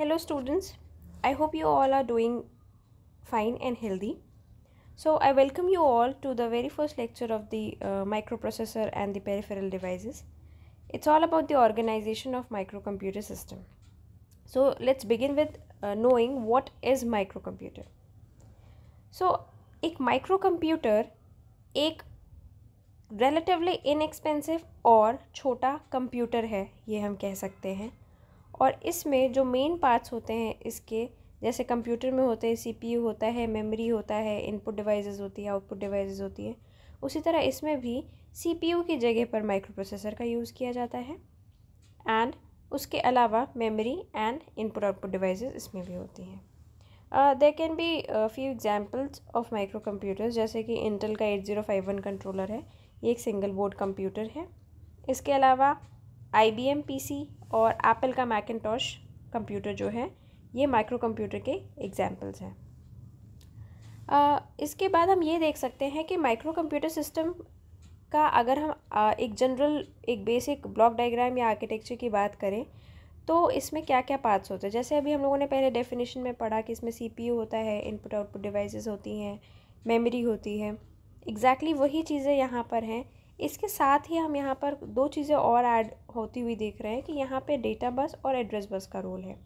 Hello students I hope you all are doing fine and healthy so I welcome you all to the very first lecture of the microprocessor and the peripheral devices it's all about the organisation of microcomputer system so let's begin with knowing what is microcomputer so एक microcomputer एक relatively inexpensive और छोटा computer है ये हम कह सकते हैं और इसमें जो मेन पार्ट्स होते हैं इसके जैसे कंप्यूटर में होते हैं सीपीयू होता है मेमोरी होता है इनपुट डिवाइसेस होती है आउटपुट डिवाइसेस होती है उसी तरह इसमें भी सीपीयू की जगह पर माइक्रो प्रोसेसर का यूज़ किया जाता है एंड उसके अलावा memory and input output devices इसमें भी होती हैं there can be few examples of microcomputers जैसे कि इंटल का eight zero five one controller है ये एक सिंगल बोर्ड कंप्यूटर है इसके अलावा I B M P C और एप्पल का मैकटॉश कंप्यूटर जो है ये माइक्रो कंप्यूटर के एग्जाम्पल्स हैं इसके बाद हम ये देख सकते हैं कि माइक्रो कंप्यूटर सिस्टम का अगर हम एक जनरल एक बेसिक ब्लॉक डायग्राम या आर्किटेक्चर की बात करें तो इसमें क्या क्या पार्ट्स होते हैं जैसे अभी हम लोगों ने पहले डेफिनेशन में पढ़ा कि इसमें सीपीयू होता है इनपुट आउटपुट डिवाइसेस होती हैं मेमोरी होती है एग्जैक्टली exactly वही चीज़ें यहाँ पर हैं इसके साथ ही हम यहाँ पर दो चीज़ें और ऐड होती हुई देख रहे हैं कि यहाँ पे डेटा बस और एड्रेस बस का रोल है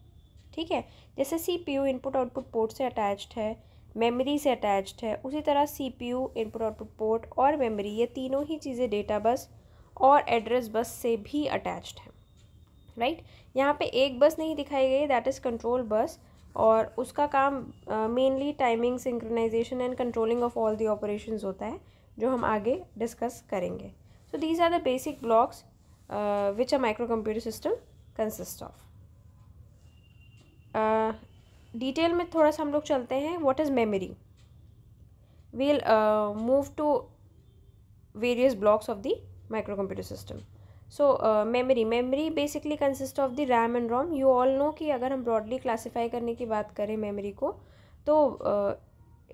ठीक है जैसे C P U input output port से अटैच्ड है मेमोरी से अटैच्ड है उसी तरह C P U input output port और मेमोरी ये तीनों ही चीज़ें डेटा बस और एड्रेस बस से भी अटैच्ड हैं राइट यहाँ पर एक बस नहीं दिखाई गई दैट इज़ कंट्रोल बस और उसका काम mainly timing synchronisation and controlling of all the operations होता है जो हम आगे डिस्कस करेंगे so these are the basic blocks which a microcomputer system consist of detail में थोड़ा सा हम लोग चलते हैं what is memory we'll move to various blocks of the microcomputer system so memory memory basically consist of the RAM and ROM you all know कि अगर हम ब्रॉडली क्लासीफाई करने की बात करें मेमरी को तो uh,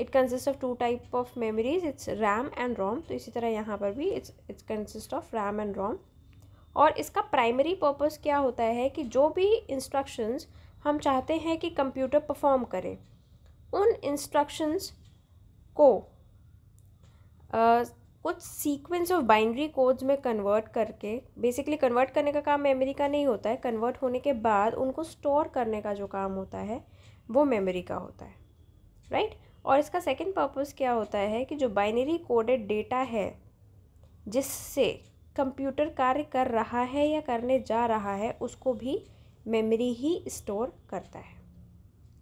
it consist of two type of memories it's RAM and ROM तो इसी तरह यहाँ पर भी it's it's consist of RAM and ROM और इसका प्राइमरी पर्पस क्या होता है कि जो भी इंस्ट्रक्शंस हम चाहते हैं कि कंप्यूटर परफॉर्म करे उन इंस्ट्रक्शंस को आ, कुछ सीक्वेंस ऑफ बाइनरी कोड्स में कन्वर्ट करके बेसिकली कन्वर्ट करने का काम मेमोरी का नहीं होता है कन्वर्ट होने के बाद उनको स्टोर करने का जो काम होता है वो मेमोरी का होता है राइट right? और इसका सेकंड पर्पस क्या होता है कि जो बाइनरी कोडेड डेटा है जिससे कंप्यूटर कार्य कर रहा है या करने जा रहा है उसको भी मेमोरी ही स्टोर करता है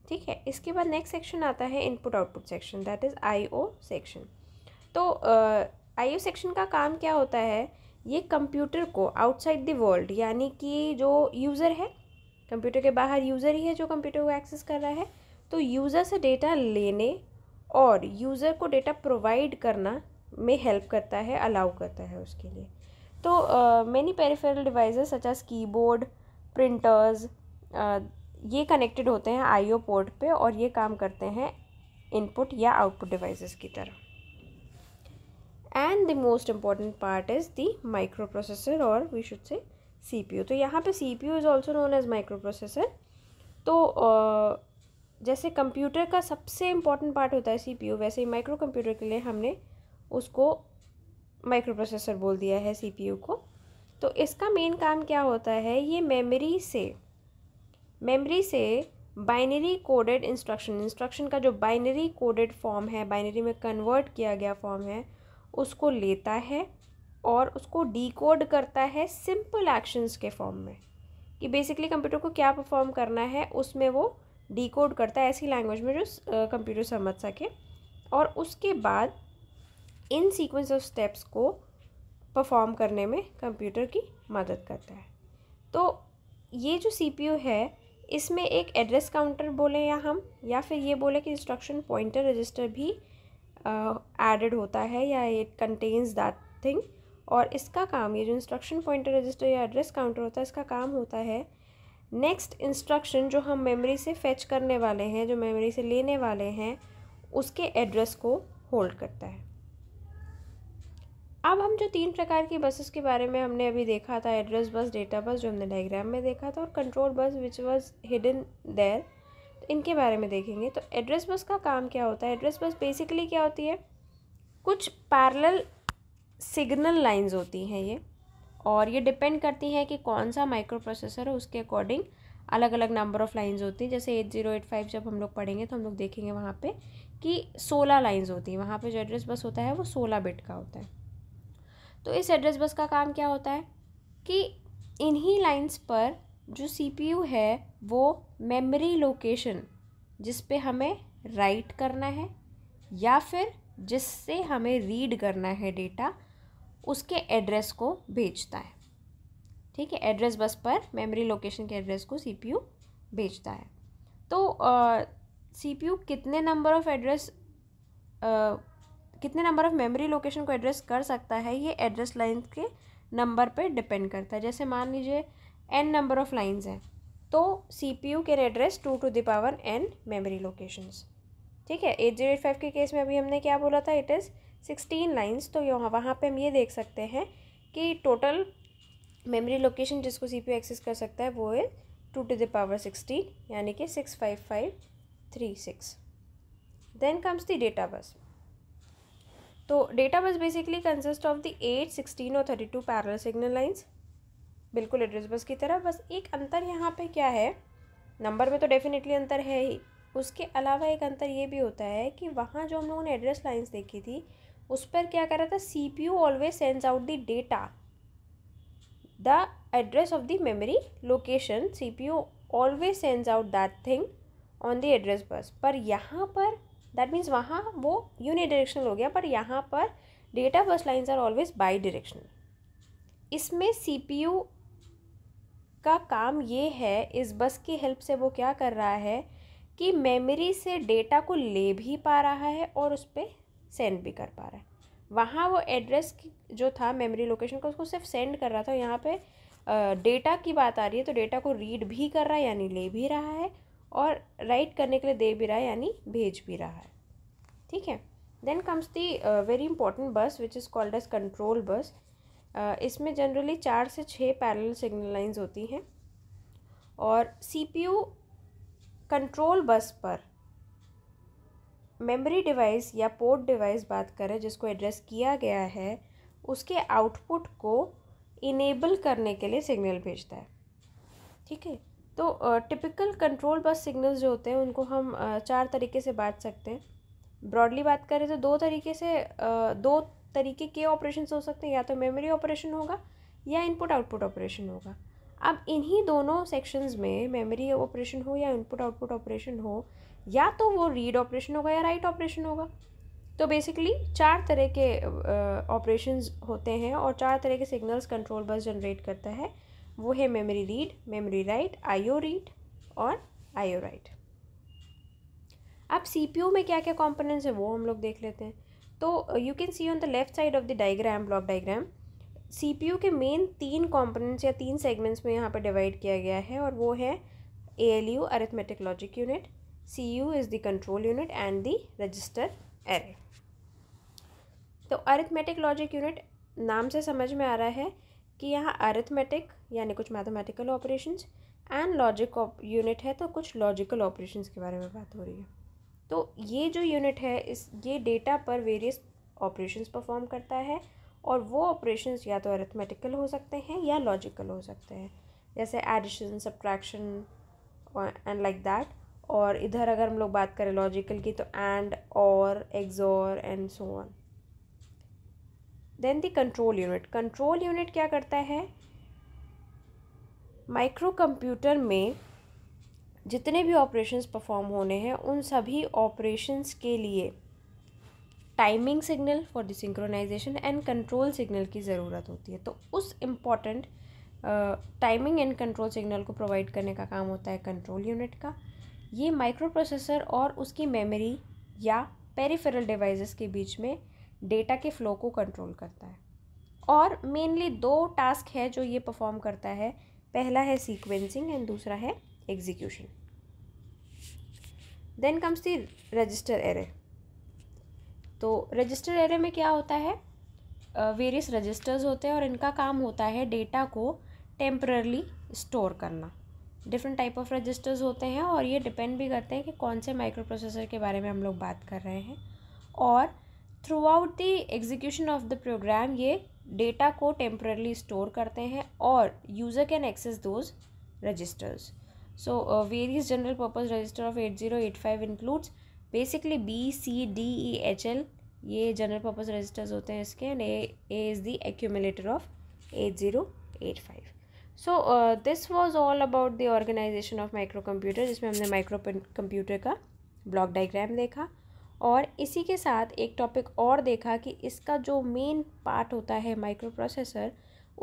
ठीक है इसके बाद नेक्स्ट सेक्शन आता है input output section that is IO section तो आईओ uh, सेक्शन का काम क्या होता है ये कंप्यूटर को आउटसाइड द वर्ल्ड यानी कि जो यूज़र है कंप्यूटर के बाहर यूज़र ही है जो कंप्यूटर को एक्सेस कर रहा है तो यूज़र से डेटा लेने और यूज़र को डेटा प्रोवाइड करना में हेल्प करता है अलाउ करता है उसके लिए तो many peripheral devices such as keyboard printers ये कनेक्टेड होते हैं आईओ पोर्ट पे और ये काम करते हैं इनपुट या आउटपुट डिवाइसेस की तरह and the most important part is the microprocessor और we should say C P U तो यहाँ पे C P U is also known as microprocessor तो uh, जैसे कंप्यूटर का सबसे इम्पॉर्टेंट पार्ट होता है सीपीयू वैसे ही माइक्रो कंप्यूटर के लिए हमने उसको माइक्रो प्रोसेसर बोल दिया है सीपीयू को तो इसका मेन काम क्या होता है ये मेमोरी से मेमोरी से बाइनरी कोडेड इंस्ट्रक्शन इंस्ट्रक्शन का जो बाइनरी कोडेड फॉर्म है बाइनरी में कन्वर्ट किया गया फॉर्म है उसको लेता है और उसको डीकोड करता है सिंपल एक्शंस के फॉर्म में कि बेसिकली कंप्यूटर को क्या परफॉर्म करना है उसमें वो डिकोड करता है ऐसी लैंग्वेज में जो कंप्यूटर समझ सके और उसके बाद इन सीक्वेंस ऑफ स्टेप्स को परफॉर्म करने में कंप्यूटर की मदद करता है तो ये जो सीपीयू है इसमें एक एड्रेस काउंटर बोलें या हम या फिर ये बोले कि इंस्ट्रक्शन पॉइंटर रजिस्टर भी एडेड uh, होता है या इट कंटेन्स दैट थिंग और इसका काम ये जो इंस्ट्रक्शन पॉइंटर रजिस्टर या एड्रेस काउंटर होता है इसका काम होता है नेक्स्ट इंस्ट्रक्शन जो हम मेमोरी से फेच करने वाले हैं जो मेमोरी से लेने वाले हैं उसके एड्रेस को होल्ड करता है अब हम जो तीन प्रकार की बसेस के बारे में हमने अभी देखा था एड्रेस बस डेटा बस जो हमने डायग्राम में देखा था और control bus which was hidden देर तो इनके बारे में देखेंगे तो एड्रेस बस का काम क्या होता है एड्रेस बस बेसिकली क्या होती है कुछ पैरल सिग्नल लाइंस होती हैं ये और ये डिपेंड करती हैं कि कौन सा माइक्रो प्रोसेसर है उसके अकॉर्डिंग अलग अलग नंबर ऑफ़ लाइंस होती हैं जैसे एट ज़ीरो एट फाइव जब हम लोग पढ़ेंगे तो हम लोग देखेंगे वहाँ पे कि सोलह लाइंस होती हैं वहाँ पे जो एड्रेस बस होता है वो सोलह बिट का होता है तो इस एड्रेस बस का काम क्या होता है कि इन्हीं लाइंस पर जो सीपीयू है वो मेमोरी लोकेशन जिस पे हमें राइट करना है या फिर जिससे हमें रीड करना है डेटा उसके एड्रेस को भेजता है ठीक है एड्रेस बस पर मेमोरी लोकेशन के एड्रेस को सीपीयू भेजता है तो सीपीयू कितने नंबर ऑफ़ एड्रेस कितने नंबर ऑफ़ मेमोरी लोकेशन को एड्रेस कर सकता है ये एड्रेस लाइन के नंबर पे डिपेंड करता है जैसे मान लीजिए एन नंबर ऑफ़ लाइंस हैं तो सी पी यू के address two to the power N memory locations ठीक है एट जीरो एट फाइव के केस में अभी हमने क्या बोला था इट इज़ सिक्सटीन लाइन्स तो वहाँ पे हम ये देख सकते हैं कि टोटल मेमोरी लोकेशन जिसको सी पी एक्सेस कर सकता है वो है two to the power sixteen यानी कि six five five three six then comes the data bus तो data bus basically consist of the eight sixteen और thirty two parallel signal lines बिल्कुल एड्रेस बस की तरह बस एक अंतर यहाँ पे क्या है नंबर में तो डेफिनेटली अंतर है ही उसके अलावा एक अंतर ये भी होता है कि वहाँ जो हम लोगों ने एड्रेस लाइंस देखी थी उस पर क्या कर रहा था C P U always sends out the data the address of the memory location C P U always sends out that thing on the address bus पर यहाँ पर दैट मीन्स वहाँ वो यूनिडायरेक्शनल हो गया पर यहाँ पर data bus lines are always bidirectional इसमें सी पी यू का काम ये है इस बस की हेल्प से वो क्या कर रहा है कि मेमोरी से डेटा को ले भी पा रहा है और उस पर सेंड भी कर पा रहा है वहाँ वो एड्रेस जो था मेमोरी लोकेशन का उसको सिर्फ सेंड कर रहा था यहाँ पे डेटा की बात आ रही है तो डेटा को रीड भी कर रहा है यानी ले भी रहा है और राइट करने के लिए दे भी रहा है यानी भेज भी रहा है ठीक है then comes the very important bus which is called as control bus इसमें जनरली चार से छः पैरल सिग्नल लाइन्स होती हैं और यू कंट्रोल बस पर मेमोरी डिवाइस या पोर्ट डिवाइस बात करें जिसको एड्रेस किया गया है उसके आउटपुट को इनेबल करने के लिए सिग्नल भेजता है ठीक है तो टिपिकल कंट्रोल बस सिग्नल्स जो होते हैं उनको हम चार तरीके से बांट सकते हैं ब्रॉडली बात करें तो दो तरीके से दो तरीके के ऑपरेशन हो सकते हैं या तो मेमोरी ऑपरेशन होगा या इनपुट आउटपुट ऑपरेशन होगा अब इन्हीं दोनों सेक्शंस में मेमोरी ऑपरेशन हो या इनपुट आउटपुट ऑपरेशन हो या तो वो रीड ऑपरेशन होगा या राइट ऑपरेशन होगा तो बेसिकली चार तरह के ऑपरेशन uh, होते हैं और चार तरह के सिग्नल्स कंट्रोल बस जनरेट करता है वो है memory read memory write IO read और आईओ राइट अब सीपीयू में क्या क्या कंपोनेंट्स हैं वो हम लोग देख लेते हैं तो you can see on the left side of the diagram block diagram CPU के मेन तीन कंपोनेंट्स या तीन सेगमेंट्स में यहाँ पर डिवाइड किया गया है और वो है A L U arithmetic logic unit CU is the control unit and the register array. तो अरिथमेटिक लॉजिक यूनिट नाम से समझ में आ रहा है कि यहाँ अरिथमेटिक यानी कुछ mathematical operations and logic unit है तो कुछ लॉजिकल ऑपरेशंस के बारे में बात हो रही है तो ये जो यूनिट है इस ये डेटा पर वेरियस ऑपरेशंस परफॉर्म करता है और वो ऑपरेशंस या तो अरिथमेटिकल हो सकते हैं या लॉजिकल हो सकते हैं जैसे addition subtraction and like that और इधर अगर हम लोग बात करें लॉजिकल की तो एंड और XOR and so on then the control unit control unit क्या करता है माइक्रो कंप्यूटर में जितने भी ऑपरेशंस परफॉर्म होने हैं उन सभी ऑपरेशंस के लिए timing signal for the synchronisation and control signal की ज़रूरत होती है तो उस important timing and control signal को प्रोवाइड करने का काम होता है कंट्रोल यूनिट का ये माइक्रोप्रोसेसर और उसकी मेमोरी या पेरीफेरल डिवाइसेस के बीच में डेटा के फ्लो को कंट्रोल करता है और मेनली दो टास्क है जो ये परफॉर्म करता है पहला है सीक्वेंसिंग एंड दूसरा है execution then comes the register array तो रजिस्टर एरे में क्या होता है वेरियस uh, रजिस्टर्स होते हैं और इनका काम होता है डेटा को टेम्प्ररली स्टोर करना डिफरेंट टाइप ऑफ रजिस्टर्स होते हैं और ये डिपेंड भी करते हैं कि कौन से माइक्रो प्रोसेसर के बारे में हम लोग बात कर रहे हैं और throughout the execution of the program ये डेटा को टेम्परेली स्टोर करते हैं और user can access those registers so various general purpose register of eight zero eight five includes basically B C D E H L ये general purpose registers होते हैं इसके and A is the accumulator of eight zero eight five so this was all about the organisation of microcomputer जिसमें हमने microcomputer का block diagram देखा और इसी के साथ एक टॉपिक और देखा कि इसका जो मेन पार्ट होता है माइक्रो प्रोसेसर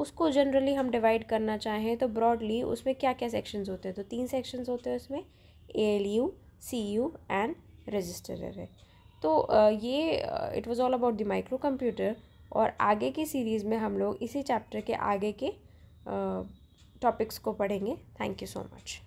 उसको जनरली हम डिवाइड करना चाहें तो ब्रॉडली उसमें क्या क्या सेक्शंस होते हैं तो तीन सेक्शंस होते हैं उसमें A L U C U and register है तो uh, ये it was all about the microcomputer और आगे की सीरीज़ में हम लोग इसी चैप्टर के आगे के uh, टॉपिक्स को पढ़ेंगे थैंक यू सो मच